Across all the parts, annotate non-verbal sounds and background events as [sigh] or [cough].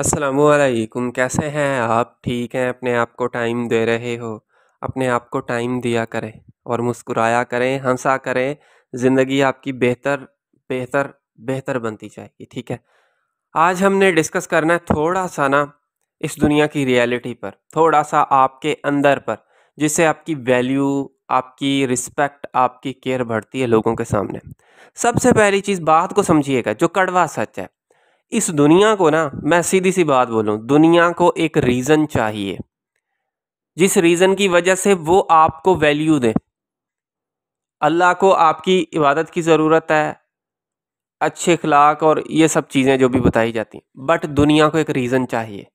असलकुम कैसे हैं आप ठीक हैं अपने आप को टाइम दे रहे हो अपने आप को टाइम दिया करें और मुस्कुराया करें हंसा करें ज़िंदगी आपकी बेहतर बेहतर बेहतर बनती जाएगी ठीक है आज हमने डिस्कस करना है थोड़ा सा ना इस दुनिया की रियलिटी पर थोड़ा सा आपके अंदर पर जिससे आपकी वैल्यू आपकी रिस्पेक्ट आपकी केयर बढ़ती है लोगों के सामने सबसे पहली चीज़ बात को समझिएगा जो कड़वा सच है इस दुनिया को ना मैं सीधी सी बात बोलूं दुनिया को एक रीज़न चाहिए जिस रीज़न की वजह से वो आपको वैल्यू दे अल्लाह को आपकी इबादत की ज़रूरत है अच्छे अखलाक और ये सब चीज़ें जो भी बताई जाती हैं बट दुनिया को एक रीज़न चाहिए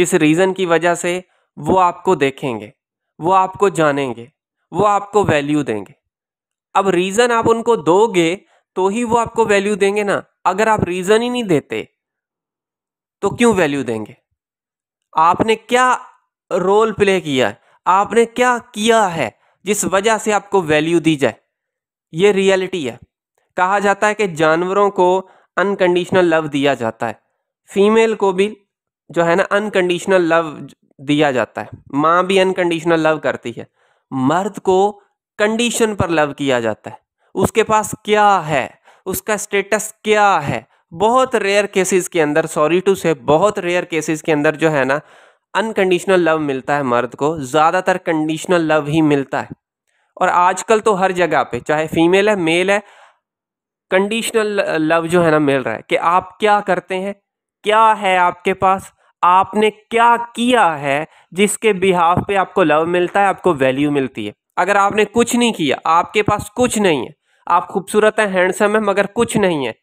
जिस रीज़न की वजह से वो आपको देखेंगे वो आपको जानेंगे वो आपको वैल्यू देंगे अब रीज़न आप उनको दोगे तो ही वो आपको वैल्यू देंगे ना अगर आप रीज़न ही नहीं देते तो क्यों वैल्यू देंगे आपने क्या रोल प्ले किया है आपने क्या किया है जिस वजह से आपको वैल्यू दी जाए ये रियलिटी है कहा जाता है कि जानवरों को अनकंडीशनल लव दिया जाता है फीमेल को भी जो है ना अनकंडीशनल लव दिया जाता है माँ भी अनकंडीशनल लव करती है मर्द को कंडीशन पर लव किया जाता है उसके पास क्या है उसका स्टेटस क्या है बहुत रेयर केसेस के अंदर सॉरी टू से बहुत रेयर केसेस के अंदर जो है ना अनकंडीशनल लव मिलता है मर्द को ज़्यादातर कंडीशनल लव ही मिलता है और आजकल तो हर जगह पे चाहे फीमेल है मेल है कंडीशनल लव जो है ना मिल रहा है कि आप क्या करते हैं क्या है आपके पास आपने क्या किया है जिसके बिहाफ पे आपको लव मिलता है आपको वैल्यू मिलती है अगर आपने कुछ नहीं किया आपके पास कुछ नहीं है आप खूबसूरत हैं हैंडसम है मगर कुछ नहीं है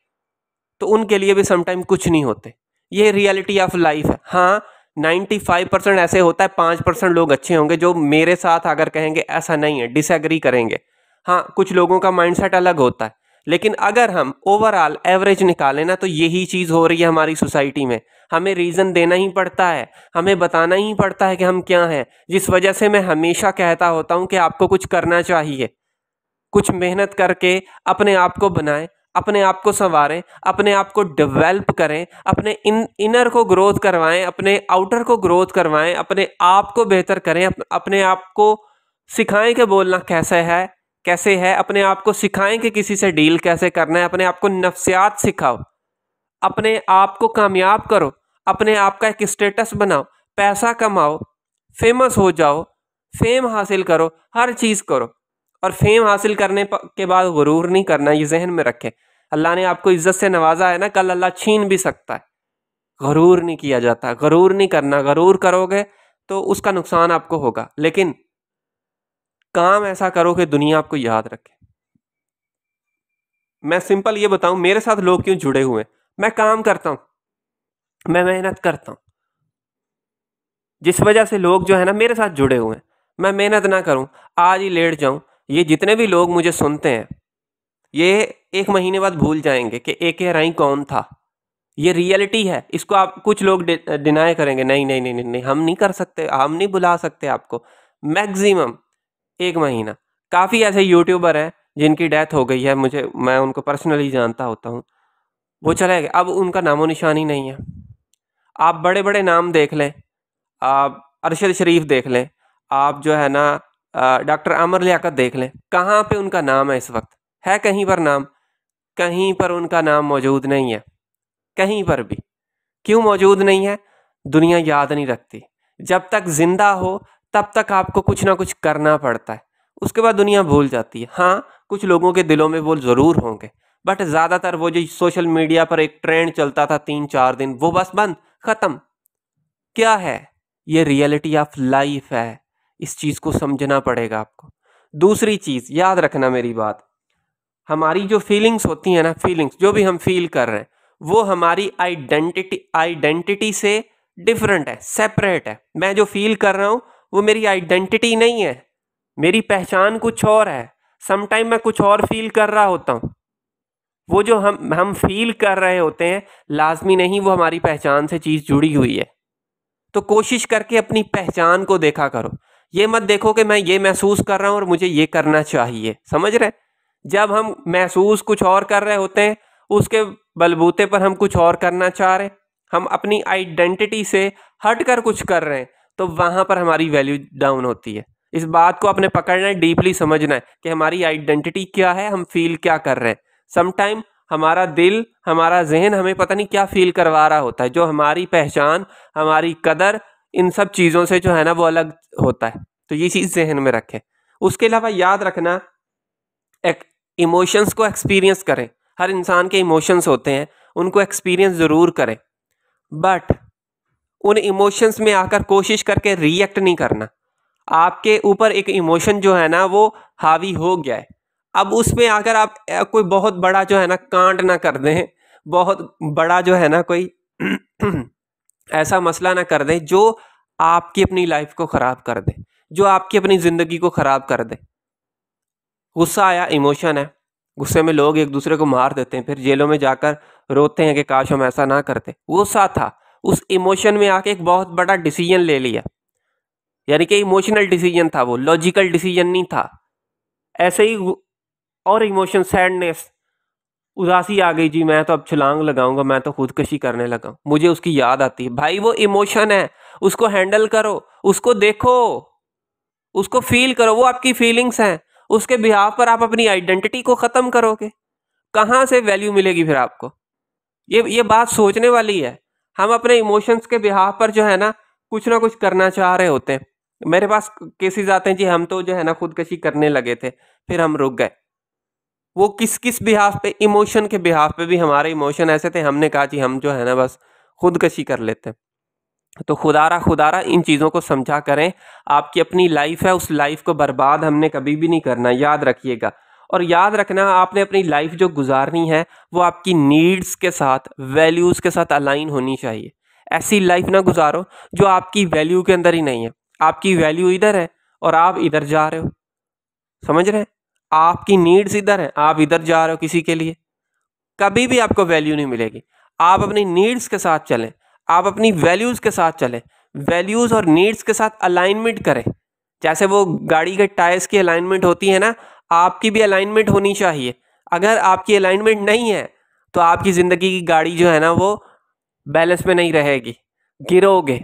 तो उनके लिए भी समटाइम कुछ नहीं होते ये रियलिटी ऑफ लाइफ है हाँ 95 परसेंट ऐसे होता है पाँच परसेंट लोग अच्छे होंगे जो मेरे साथ अगर कहेंगे ऐसा नहीं है डिसएग्री करेंगे हाँ कुछ लोगों का माइंडसेट अलग होता है लेकिन अगर हम ओवरऑल एवरेज निकालें ना तो यही चीज़ हो रही है हमारी सोसाइटी में हमें रीज़न देना ही पड़ता है हमें बताना ही पड़ता है कि हम क्या हैं जिस वजह से मैं हमेशा कहता होता हूँ कि आपको कुछ करना चाहिए कुछ मेहनत करके अपने आप को बनाएं अपने आप को संवारें अपने आप को डेवलप करें अपने इन इनर को ग्रोथ करवाएं अपने आउटर को ग्रोथ करवाएं अपने आप को बेहतर करें अप, अपने आप को सिखाएं कि बोलना कैसे है कैसे है अपने आप को सिखाएं कि किसी से डील कैसे करना है अपने आप को नफ्सियात सिखाओ अपने आप को कामयाब करो अपने आप का एक स्टेटस बनाओ पैसा कमाओ फेमस हो जाओ फेम हासिल करो हर चीज़ करो और फेम हासिल करने के बाद गुरूर नहीं करना ये जहन में रखे अल्लाह ने आपको इज्जत से नवाजा है ना कल अल्लाह छीन भी सकता है गरूर नहीं किया जाता गरूर नहीं करना गरूर करोगे तो उसका नुकसान आपको होगा लेकिन काम ऐसा करो कि दुनिया आपको याद रखे मैं सिंपल ये बताऊं मेरे साथ लोग क्यों जुड़े हुए हैं मैं काम करता हूं मैं मेहनत करता हूं जिस वजह से लोग जो है ना मेरे साथ जुड़े हुए हैं मैं मेहनत ना करूं आज ही लेट जाऊं ये जितने भी लोग मुझे सुनते हैं ये एक महीने बाद भूल जाएंगे कि ए के राई कौन था ये रियलिटी है इसको आप कुछ लोग डिनाई करेंगे नहीं नहीं नहीं नहीं नहीं हम नहीं कर सकते हम नहीं बुला सकते आपको मैक्सिमम एक महीना काफ़ी ऐसे यूट्यूबर हैं जिनकी डेथ हो गई है मुझे मैं उनको पर्सनली जानता होता हूँ वो चले गए अब उनका नामो निशान ही नहीं है आप बड़े बड़े नाम देख लें आप अरशद शरीफ देख लें आप जो है ना डॉक्टर आमर लियाकत देख लें कहाँ पे उनका नाम है इस वक्त है कहीं पर नाम कहीं पर उनका नाम मौजूद नहीं है कहीं पर भी क्यों मौजूद नहीं है दुनिया याद नहीं रखती जब तक ज़िंदा हो तब तक आपको कुछ ना कुछ करना पड़ता है उसके बाद दुनिया भूल जाती है हाँ कुछ लोगों के दिलों में वो ज़रूर होंगे बट ज़्यादातर वो जो सोशल मीडिया पर एक ट्रेंड चलता था तीन चार दिन वो बस बंद ख़त्म क्या है ये रियलिटी ऑफ लाइफ है इस चीज़ को समझना पड़ेगा आपको दूसरी चीज़ याद रखना मेरी बात हमारी जो फीलिंग्स होती हैं ना फीलिंग्स जो भी हम फील कर रहे हैं वो हमारी आइडेंटिटी आइडेंटिटी से डिफरेंट है सेपरेट है मैं जो फील कर रहा हूँ वो मेरी आइडेंटिटी नहीं है मेरी पहचान कुछ और है समटाइम मैं कुछ और फील कर रहा होता हूँ वो जो हम हम फील कर रहे होते हैं लाजमी नहीं वो हमारी पहचान से चीज़ जुड़ी हुई है तो कोशिश करके अपनी पहचान को देखा करो ये मत देखो कि मैं ये महसूस कर रहा हूँ और मुझे ये करना चाहिए समझ रहे जब हम महसूस कुछ और कर रहे होते हैं उसके बलबूते पर हम कुछ और करना चाह रहे हम अपनी आइडेंटिटी से हट कर कुछ कर रहे हैं तो वहां पर हमारी वैल्यू डाउन होती है इस बात को अपने पकड़ना है डीपली समझना है कि हमारी आइडेंटिटी क्या है हम फील क्या कर रहे हैं समटाइम हमारा दिल हमारा जहन हमें पता नहीं क्या फील करवा रहा होता है जो हमारी पहचान हमारी कदर इन सब चीज़ों से जो है ना वो अलग होता है तो ये चीज़ जहन में रखें उसके अलावा याद रखना एक इमोशंस को एक्सपीरियंस करें हर इंसान के इमोशंस होते हैं उनको एक्सपीरियंस ज़रूर करें बट उन इमोशंस में आकर कोशिश करके रिएक्ट नहीं करना आपके ऊपर एक इमोशन जो है ना वो हावी हो गया है अब उसमें आकर आप कोई बहुत बड़ा जो है ना कांड ना कर दें बहुत बड़ा जो है ना कोई [clears throat] ऐसा मसला ना कर दें जो आपकी अपनी लाइफ को ख़राब कर दे जो आपकी अपनी ज़िंदगी को ख़राब कर दे गुस्सा आया इमोशन है गुस्से में लोग एक दूसरे को मार देते हैं फिर जेलों में जाकर रोते हैं कि काश हम ऐसा ना करते गुस्सा था उस इमोशन में आके एक बहुत बड़ा डिसीजन ले लिया यानी कि इमोशनल डिसीजन था वो लॉजिकल डिसीजन नहीं था ऐसे ही और इमोशन सैडनेस उदासी आ गई जी मैं तो अब छलांग लगाऊंगा मैं तो खुदकशी करने लगा मुझे उसकी याद आती है भाई वो इमोशन है उसको हैंडल करो उसको देखो उसको फील करो वो आपकी फीलिंग्स हैं उसके बिहाव पर आप अपनी आइडेंटिटी को ख़त्म करोगे कहाँ से वैल्यू मिलेगी फिर आपको ये ये बात सोचने वाली है हम अपने इमोशंस के बिहाव पर जो है ना कुछ ना कुछ करना चाह रहे होते हैं मेरे पास केसेस आते हैं जी हम तो जो है ना खुदकशी करने लगे थे फिर हम रुक गए वो किस किस बिहाफ पे इमोशन के बिहाफ पे भी हमारे इमोशन ऐसे थे हमने कहा जी हम जो है ना बस खुदकशी कर लेते हैं तो खुदारा खुदारा इन चीज़ों को समझा करें आपकी अपनी लाइफ है उस लाइफ को बर्बाद हमने कभी भी नहीं करना याद रखिएगा और याद रखना आपने अपनी लाइफ जो गुजारनी है वो आपकी नीड्स के साथ वैल्यूज़ के साथ अलाइन होनी चाहिए ऐसी लाइफ ना गुजारो जो आपकी वैल्यू के अंदर ही नहीं है आपकी वैल्यू इधर है और आप इधर जा रहे हो समझ रहे हैं आपकी नीड्स इधर हैं आप इधर जा रहे हो किसी के लिए कभी भी आपको वैल्यू नहीं मिलेगी आप अपनी नीड्स के साथ चलें आप अपनी वैल्यूज़ के साथ चलें वैल्यूज़ और नीड्स के साथ अलाइनमेंट करें जैसे वो गाड़ी के टायर्स की अलाइनमेंट होती है ना आपकी भी अलाइनमेंट होनी चाहिए अगर आपकी अलाइनमेंट नहीं है तो आपकी ज़िंदगी की गाड़ी जो है ना वो बैलेंस में नहीं रहेगी गिरोगे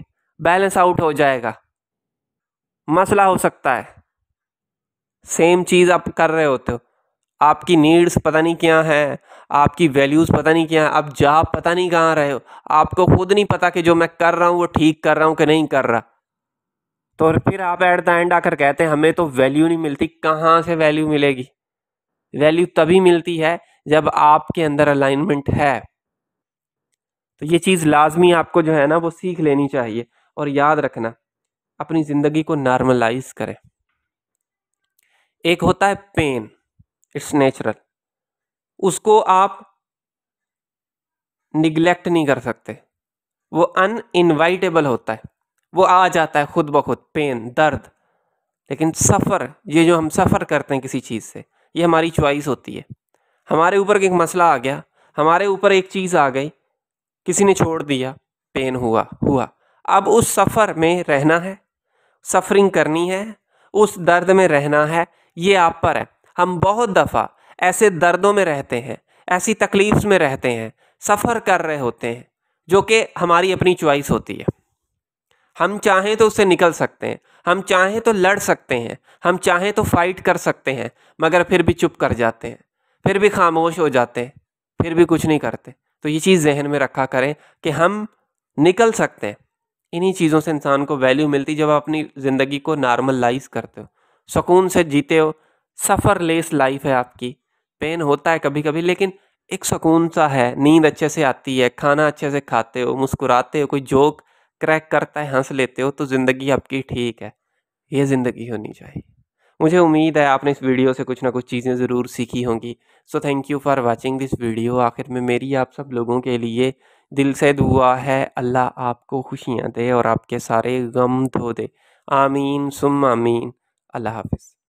बैलेंस आउट हो जाएगा मसला हो सकता है सेम चीज़ आप कर रहे होते हो आपकी नीड्स पता नहीं क्या है आपकी वैल्यूज़ पता नहीं क्या है आप जा पता नहीं कहाँ रहे हो आपको खुद नहीं पता कि जो मैं कर रहा हूँ वो ठीक कर रहा हूँ कि नहीं कर रहा तो फिर आप एट द एंड आकर कहते हैं हमें तो वैल्यू नहीं मिलती कहाँ से वैल्यू मिलेगी वैल्यू तभी मिलती है जब आपके अंदर अलाइनमेंट है तो ये चीज़ लाजमी आपको जो है ना वो सीख लेनी चाहिए और याद रखना अपनी ज़िंदगी को नॉर्मलाइज करें एक होता है पेन इट्स नेचुरल उसको आप निग्लेक्ट नहीं कर सकते वो अन इन्वाइटेबल होता है वो आ जाता है खुद ब खुद पेन दर्द लेकिन सफ़र ये जो हम सफ़र करते हैं किसी चीज़ से ये हमारी चॉइस होती है हमारे ऊपर एक मसला आ गया हमारे ऊपर एक चीज़ आ गई किसी ने छोड़ दिया पेन हुआ हुआ अब उस सफ़र में रहना है सफरिंग करनी है उस दर्द में रहना है ये आप पर है हम बहुत दफ़ा ऐसे दर्दों में रहते हैं ऐसी तकलीफ़ में रहते हैं सफ़र कर रहे होते हैं जो कि हमारी अपनी चॉइस होती है हम चाहें तो उससे निकल सकते हैं हम चाहें तो लड़ सकते हैं हम चाहें तो फाइट कर सकते हैं मगर फिर भी चुप कर जाते हैं फिर भी खामोश हो जाते हैं फिर भी कुछ नहीं करते तो ये चीज़ जहन में रखा करें कि हम निकल सकते हैं इन्हीं चीज़ों से इंसान को वैल्यू मिलती जब आप अपनी ज़िंदगी को नॉर्मलाइज करते हो सुकून से जीते हो सफ़र लेस लाइफ है आपकी पेन होता है कभी कभी लेकिन एक सुकून सा है नींद अच्छे से आती है खाना अच्छे से खाते हो मुस्कुराते हो कोई जोक क्रैक करता है हंस लेते हो तो ज़िंदगी आपकी ठीक है ये ज़िंदगी होनी चाहिए मुझे उम्मीद है आपने इस वीडियो से कुछ ना कुछ चीज़ें ज़रूर सीखी होंगी so thank you for watching this video आखिर में मेरी आप सब लोगों के लिए दिल से दुआ है अल्लाह आपको खुशियाँ दे और आपके सारे गम धो दे आमीन सुम आमीन अल्लाह हाफिज़